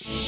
Thank you.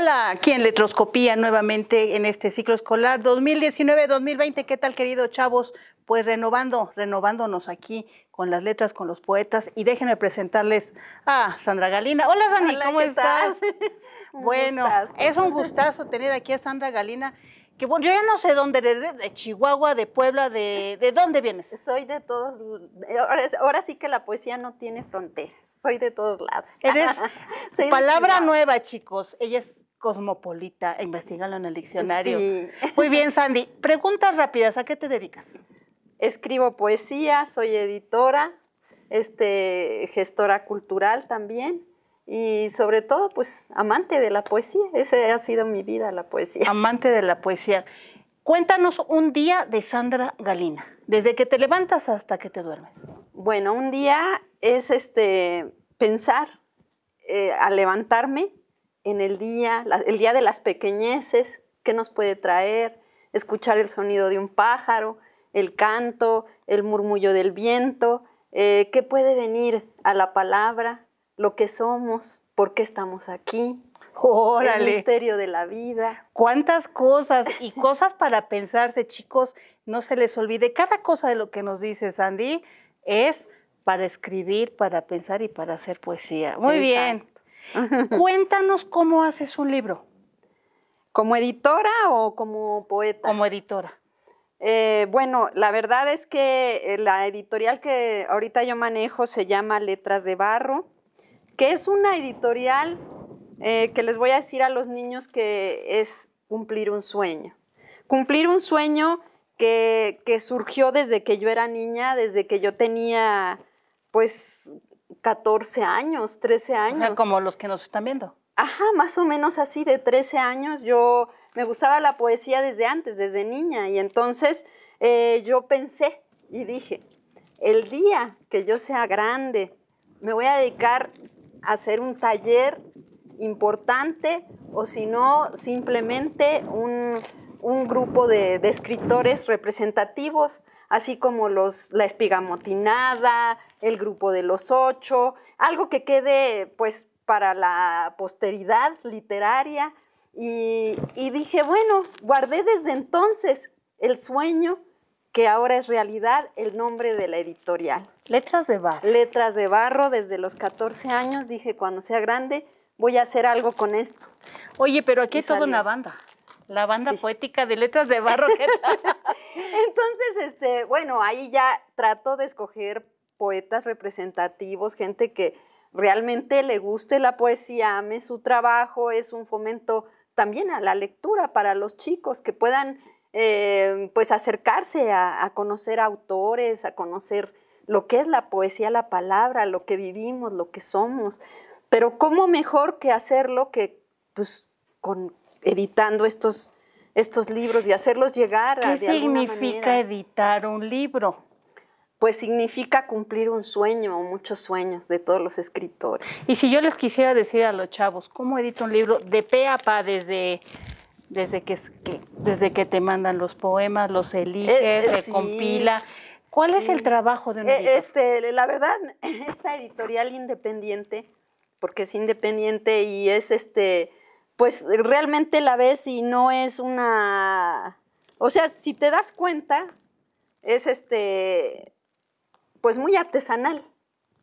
Hola, aquí en Letroscopía nuevamente en este ciclo escolar 2019-2020. ¿Qué tal, queridos chavos? Pues renovando, renovándonos aquí con las letras, con los poetas. Y déjenme presentarles a Sandra Galina. Hola, Sandra, ¿cómo estás? bueno, es un gustazo tener aquí a Sandra Galina. Que bueno, yo ya no sé dónde de Chihuahua, de Puebla, de, dónde vienes. Soy de todos, ahora, sí que la poesía no tiene fronteras, soy de todos lados. Eres palabra nueva, chicos. Ella es cosmopolita, investigalo en el diccionario. Muy bien, Sandy. Preguntas rápidas, ¿a qué te dedicas? Escribo poesía, soy editora, este, gestora cultural también y sobre todo, pues, amante de la poesía. Esa ha sido mi vida, la poesía. Amante de la poesía. Cuéntanos un día de Sandra Galina, desde que te levantas hasta que te duermes. Bueno, un día es este pensar eh, a al levantarme en el día, el día de las pequeñeces, qué nos puede traer, escuchar el sonido de un pájaro, el canto, el murmullo del viento, eh, qué puede venir a la palabra, lo que somos, por qué estamos aquí, El misterio de la vida. Cuántas cosas y cosas para pensarse, chicos. No se les olvide. Cada cosa de lo que nos dice Sandy es para escribir, para pensar y para hacer poesía. Muy bien. Cuéntanos cómo haces un libro. ¿Como editora o como poeta? Como editora. Eh, bueno, la verdad es que eh, la editorial que ahorita yo manejo se llama Letras de Barro, que es una editorial eh, que les voy a decir a los niños que es cumplir un sueño. Cumplir un sueño que surgió desde que yo era niña, desde que yo tenía pues 14 años, 13 años. como los que nos están viendo. Ajá, más o menos así, de 13 años. Yo me gustaba la poesía desde antes, desde niña, y entonces eh, yo pensé y dije, el día que yo sea grande, me voy a dedicar a hacer un taller importante o si no, simplemente un, grupo de, de, escritores representativos, así como los, la espigamotinada, el grupo de los ocho, algo que quede pues para la posteridad literaria. Y, dije, bueno, guardé desde entonces el sueño que ahora es realidad el nombre de la editorial. Letras de barro. Letras de barro, desde los 14 años dije, cuando sea grande, voy a hacer algo con esto. Oye, pero aquí es toda una banda. La banda poética de letras de barro. Entonces, este, bueno, ahí ya trató de escoger poetas representativos, gente que realmente le guste la poesía, ame su trabajo, es un fomento también a la lectura para los chicos que puedan eh, pues acercarse a, conocer autores, a conocer lo que es la poesía, la palabra, lo que vivimos, lo que somos. Pero cómo mejor que hacerlo que pues, con, editando estos, estos libros y hacerlos llegar a... ¿Qué significa editar un libro? pues significa cumplir un sueño o muchos sueños de todos los escritores. Y si yo les quisiera decir a los chavos, ¿cómo edito un libro de pe pa desde, desde, que, desde que te mandan los poemas, los eliges, eh, eh, se compila? ¿Cuál es el trabajo de un eh, editor? Este, la verdad, esta editorial independiente, porque es independiente y es este, pues realmente la ves y no es una, o sea, si te das cuenta, es este, pues muy artesanal.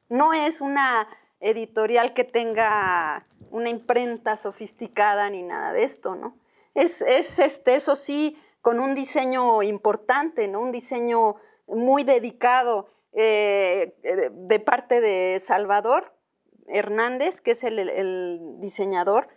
No es una editorial que tenga una imprenta sofisticada ni nada de esto, ¿no? Es, este, eso sí, con un diseño importante, ¿no? Un diseño muy dedicado eh, de parte de Salvador Hernández, que es el, el diseñador,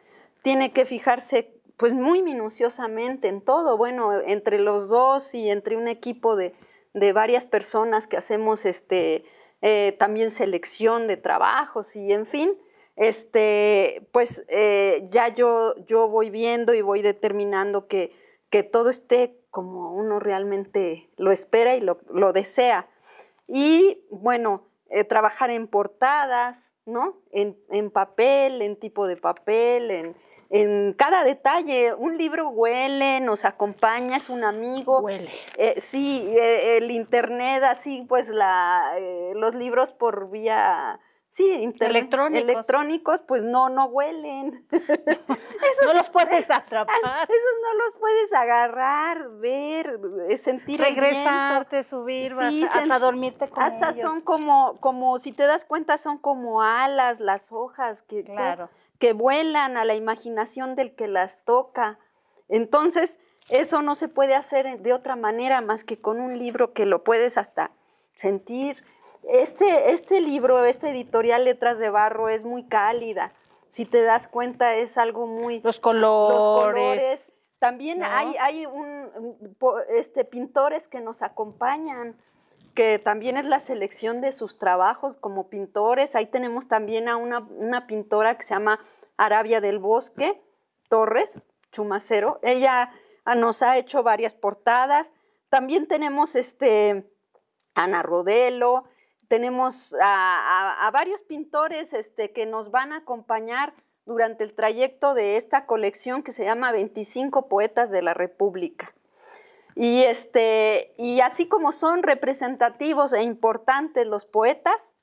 tiene que fijarse pues muy minuciosamente en todo, bueno, entre los dos y entre un equipo de, de varias personas que hacemos este, eh, también selección de trabajos y en fin, este, pues eh, ya yo, yo voy viendo y voy determinando que, que todo esté como uno realmente lo espera y lo, desea. Y bueno, eh, trabajar en portadas, ¿no? en papel, en tipo de papel, en, en cada detalle. Un libro huele, nos acompaña, es un amigo. Huele. Eh, sí, eh, el internet, así pues la, eh, los libros por vía... Sí, electrónicos. electrónicos, pues no, no huelen. no los puedes atrapar. Esos no los puedes agarrar, ver, sentir. regresar el subir, sí, hasta, dormirte con Hasta son como, como, si te das cuenta, son como alas, las hojas que. Claro que vuelan a la imaginación del que las toca. Entonces, eso no se puede hacer de otra manera más que con un libro que lo puedes hasta sentir. Este, este libro, esta editorial Letras de Barro es muy cálida. Si te das cuenta, es algo muy... Los colores. Los colores. También hay, hay un, este, pintores que nos acompañan que también es la selección de sus trabajos como pintores. Ahí tenemos también a una, pintora que se llama Arabia del Bosque, Torres, Chumacero. Ella ah, nos ha hecho varias portadas. También tenemos este, Ana Rodelo, tenemos a, varios pintores este, que nos van a acompañar durante el trayecto de esta colección que se llama 25 Poetas de la República. Y, este, y así como son representativos e importantes los poetas,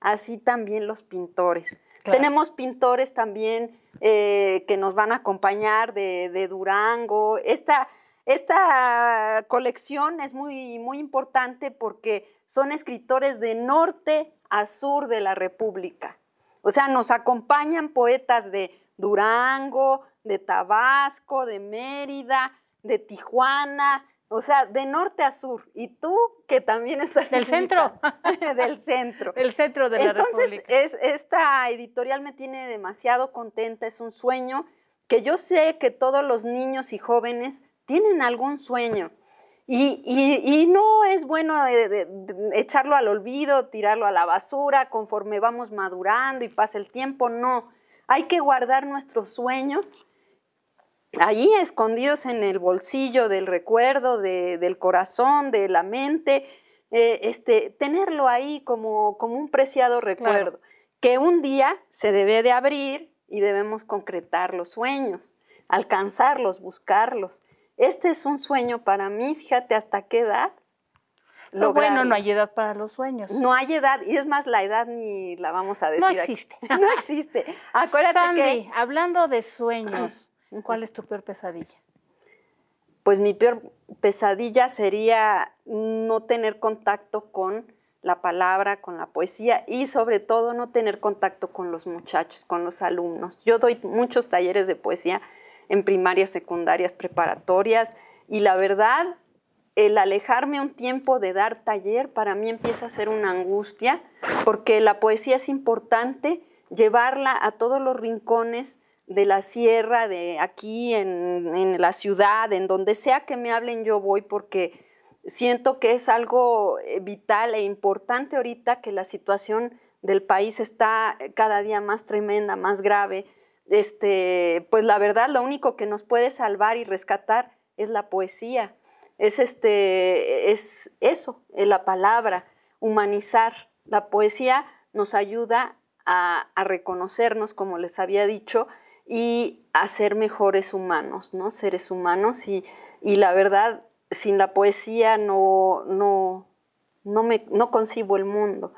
así también los pintores. Tenemos pintores también eh, que nos van a acompañar de, Durango. Esta, colección es muy, muy importante porque son escritores de norte a sur de la República. O sea, nos acompañan poetas de Durango, de Tabasco, de Mérida, de Tijuana, o sea, de norte a sur. Y tú, que también estás... Del centro. del centro. El centro de la Entonces, República. Es, esta editorial me tiene demasiado contenta, es un sueño que yo sé que todos los niños y jóvenes tienen algún sueño. Y, y, no es bueno echarlo al olvido, tirarlo a la basura conforme vamos madurando y pasa el tiempo, no. Hay que guardar nuestros sueños Ahí, escondidos en el bolsillo del recuerdo, del corazón, de la mente, eh, este, tenerlo ahí como, como un preciado recuerdo, que un día se debe de abrir y debemos concretar los sueños, alcanzarlos, buscarlos. Este es un sueño para mí, fíjate hasta qué edad. Lo ah, bueno, no hay edad para los sueños. No hay edad, y es más, la edad ni la vamos a decir. No existe. No existe. Acuérdate Sandy, Hablando de sueños, ¿Cuál es tu peor pesadilla? Pues mi peor pesadilla sería no tener contacto con la palabra, con la poesía y sobre todo no tener contacto con los muchachos, con los alumnos. Yo doy muchos talleres de poesía en primarias, secundarias, preparatorias y la verdad, el alejarme un tiempo de dar taller para mí empieza a ser una angustia porque la poesía es importante llevarla a todos los rincones de la sierra, de aquí, en, la ciudad, en donde sea que me hablen, yo voy porque siento que es algo eh, vital e importante ahorita que la situación del país está eh, cada día más tremenda, más grave. Este, pues la verdad, lo único que nos puede salvar y rescatar es la poesía, es, este, es eso, es eh, la palabra, humanizar. La poesía nos ayuda a reconocernos, como les había dicho, y hacer mejores humanos, ¿no? Seres humanos y, la verdad, sin la poesía no, no, me, no concibo el mundo.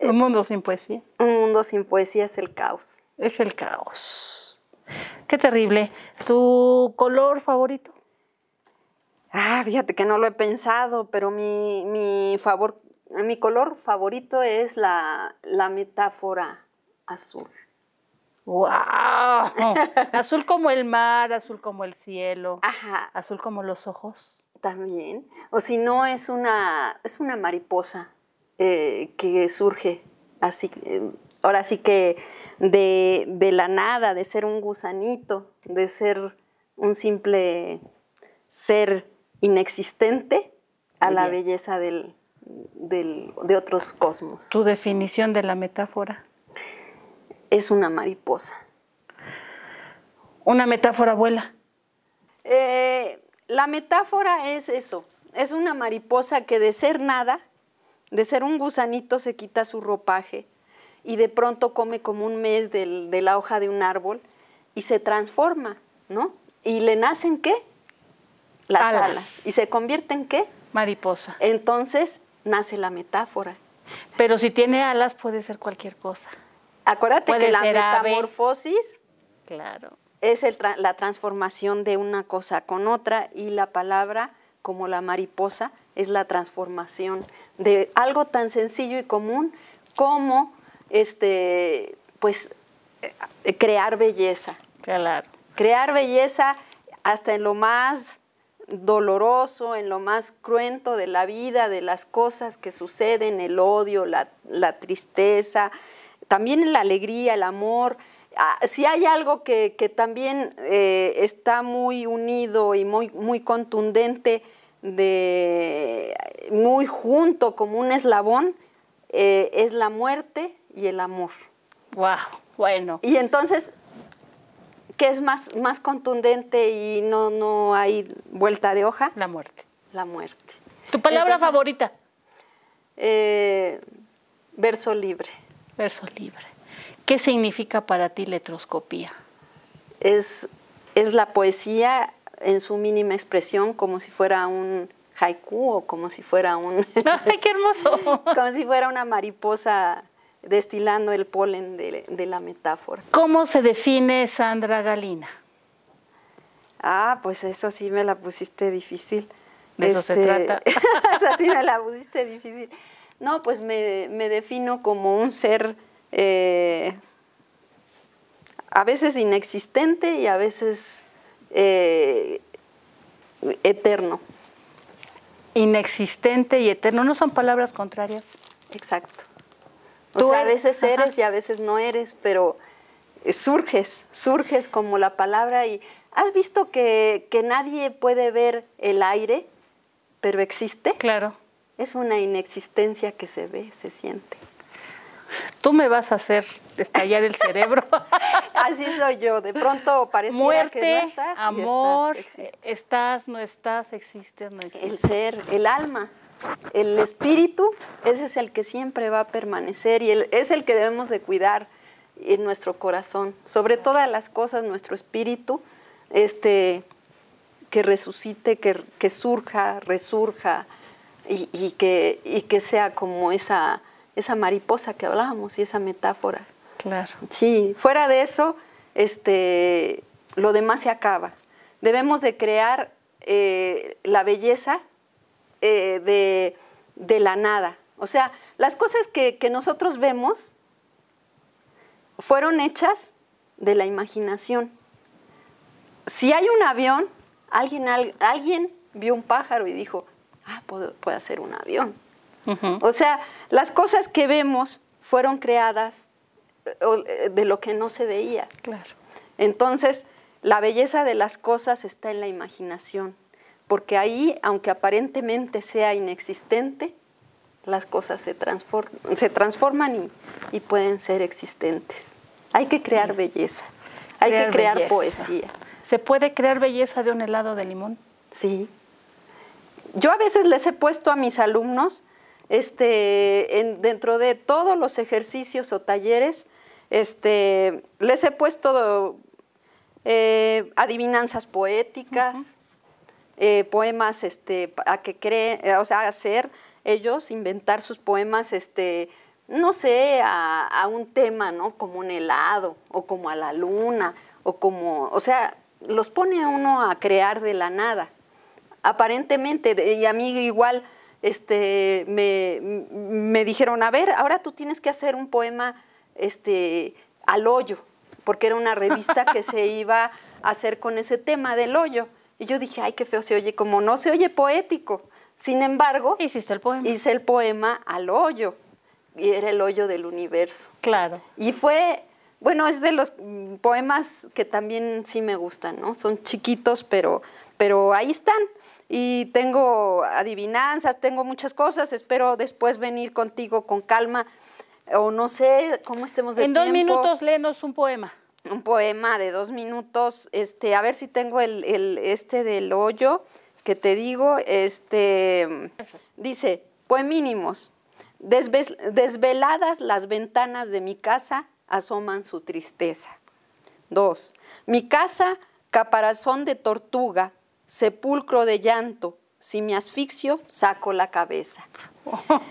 Un mundo sin poesía. Un mundo sin poesía es el caos. Es el caos. Qué terrible. ¿Tu color favorito? Ah, fíjate que no lo he pensado, pero mi, favor, mi color favorito es la metáfora azul. ¡Wow! azul como el mar, azul como el cielo, Ajá. azul como los ojos. También. O si no, es una, es una mariposa eh, que surge así. Eh, ahora sí que de, la nada, de ser un gusanito, de ser un simple ser inexistente a la belleza del, de otros cosmos. Tu definición de la metáfora es una mariposa? Una metáfora abuela. Eh, la metáfora es eso, es una mariposa que de ser nada, de ser un gusanito se quita su ropaje y de pronto come como un mes de la hoja de un árbol y se transforma, ¿no? ¿Y le nacen qué? Las alas. alas. ¿Y se convierte en qué? Mariposa. Entonces nace la metáfora. Pero si tiene alas puede ser cualquier cosa acuérdate que la metamorfosis es la transformación de una cosa con otra y la palabra, como la mariposa, es la transformación de algo tan sencillo y común como este, pues, eh, crear belleza. Claro. Crear belleza hasta en lo más doloroso, en lo más cruento de la vida, de las cosas que suceden, el odio, la tristeza, también la alegría, el amor, ah, si hay algo que, también eh, está muy unido y muy, muy contundente, muy junto como un eslabón, eh, es la muerte y el amor. ¡Wow! Bueno. Y entonces, ¿qué es más, más contundente y no, no hay vuelta de hoja? La muerte. La muerte. ¿Tu palabra favorita? Eh, verso libre verso libre. ¿Qué significa para ti letroscopía? Es, es la poesía en su mínima expresión como si fuera un haiku o como si fuera un... ¡Ay, qué hermoso! como si fuera una mariposa destilando el polen de, la metáfora. ¿Cómo se define Sandra Galina? Ah, pues eso sí me la pusiste difícil. eso se este, trata. Eso sí me la pusiste difícil. No, pues me, defino como un ser eh, a veces inexistente y a veces eh, eterno. Inexistente y eterno, ¿no son palabras contrarias? Exacto. O sea, a veces eres y a veces no eres, pero eh, surges, surges como la palabra y ¿has visto que nadie puede ver el aire, pero existe? Claro es una inexistencia que se ve, se siente. Tú me vas a hacer estallar el cerebro. Así soy yo, de pronto parece que no estás, amor, estás, no estás, existes, no existes. El ser, el alma, el espíritu, ese es el que siempre va a permanecer y es el que debemos de cuidar en nuestro corazón, sobre todas las cosas, nuestro espíritu, este, que resucite, que, que surja, resurja, y, que, sea como esa, esa mariposa que hablábamos y esa metáfora. Claro. Sí, fuera de eso, este, lo demás se acaba. Debemos de crear eh, la belleza eh, de, la nada. O sea, las cosas que, nosotros vemos fueron hechas de la imaginación. Si hay un avión, alguien, alguien vio un pájaro y dijo, ah, puede ser un avión. O sea, las cosas que vemos fueron creadas eh, eh, de lo que no se veía. Claro. Entonces, la belleza de las cosas está en la imaginación, porque ahí, aunque aparentemente sea inexistente, las cosas se, transforman, se transforman y, pueden ser existentes. Hay que crear belleza, hay que crear poesía. ¿Se puede crear belleza de un helado de limón? Sí, yo a veces les he puesto a mis alumnos, este, en, dentro de todos los ejercicios o talleres, este, les he puesto eh, adivinanzas poéticas, eh, poemas este, a que creen, eh, o sea, hacer ellos, inventar sus poemas, este, no sé, a, un tema, ¿no? Como un helado, o como a la luna, o como, o sea, los pone a uno a crear de la nada aparentemente, y a mí igual este, me, dijeron, a ver, ahora tú tienes que hacer un poema este, al hoyo, porque era una revista que se iba a hacer con ese tema del hoyo. Y yo dije, ay, qué feo se oye, como no se oye poético. Sin embargo, hice el poema al hoyo, y era el hoyo del universo. Claro. Y fue, bueno, es de los poemas que también sí me gustan, ¿no? Son chiquitos, pero, pero ahí están y tengo adivinanzas, tengo muchas cosas, espero después venir contigo con calma o no sé cómo estemos de en dos minutos léenos un poema. Un poema de dos minutos, este, a ver si tengo el, este del hoyo que te digo, este, dice, pues desveladas las ventanas de mi casa asoman su tristeza. Dos, mi casa, caparazón de tortuga, sepulcro de llanto. Si me asfixio, saco la cabeza.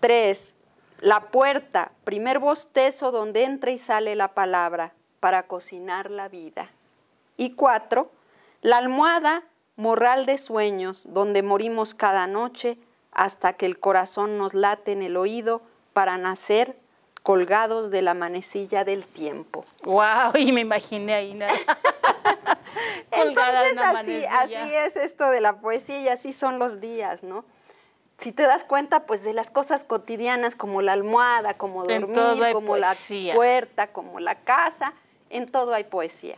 Tres, la puerta, primer bostezo donde entra y sale la palabra para cocinar la vida. Y cuatro, la almohada, morral de sueños donde morimos cada noche hasta que el corazón nos late en el oído para nacer colgados de la manecilla del tiempo. ¡Wow! Y me imaginé ahí Entonces así, es esto de la poesía y así son los días, ¿no? si te das cuenta, pues de las cosas cotidianas como la almohada, como dormir, como la puerta, como la casa, en todo hay poesía.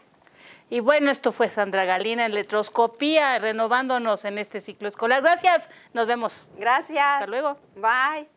Y bueno, esto fue Sandra Galina en Letroscopía, renovándonos en este ciclo escolar. Gracias, nos vemos. Gracias. Hasta luego. Bye.